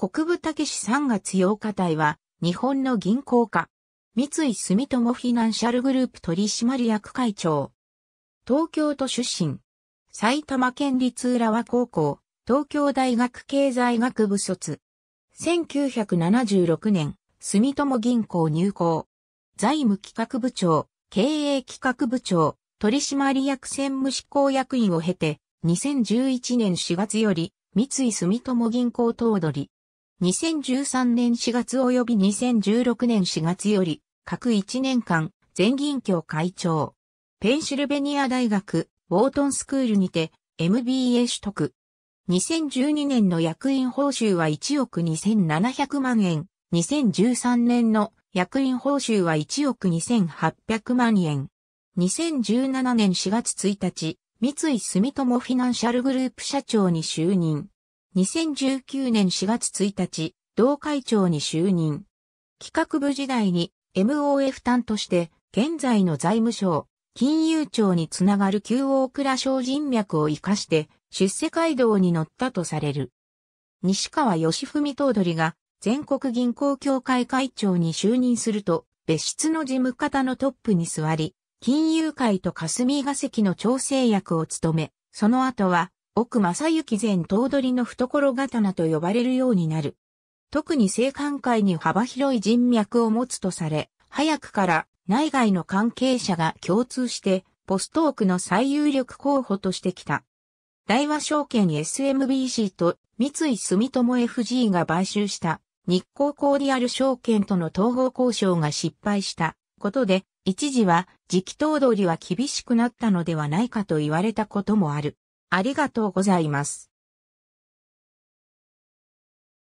国部武士3月8日隊は、日本の銀行家、三井住友フィナンシャルグループ取締役会長。東京都出身。埼玉県立浦和高校、東京大学経済学部卒。1976年、住友銀行入行。財務企画部長、経営企画部長、取締役専務執行役員を経て、2011年4月より、三井住友銀行頭取、2013年4月及び2016年4月より、各1年間、全銀協会長。ペンシルベニア大学、ウォートンスクールにて、MBA 取得。2012年の役員報酬は1億2700万円。2013年の役員報酬は1億2800万円。2017年4月1日、三井住友フィナンシャルグループ社長に就任。2019年4月1日、同会長に就任。企画部時代に MOF 担として現在の財務省、金融庁につながる旧大倉省人脈を活かして出世街道に乗ったとされる。西川義文頭取が全国銀行協会会長に就任すると別室の事務方のトップに座り、金融会と霞が関の調整役を務め、その後は奥正幸前頭取の懐刀と呼ばれるようになる。特に政官界に幅広い人脈を持つとされ、早くから内外の関係者が共通してポストークの最有力候補としてきた。大和証券 SMBC と三井住友 FG が買収した日光コーディアル証券との統合交渉が失敗したことで、一時は時期頭取は厳しくなったのではないかと言われたこともある。ありがとうございます。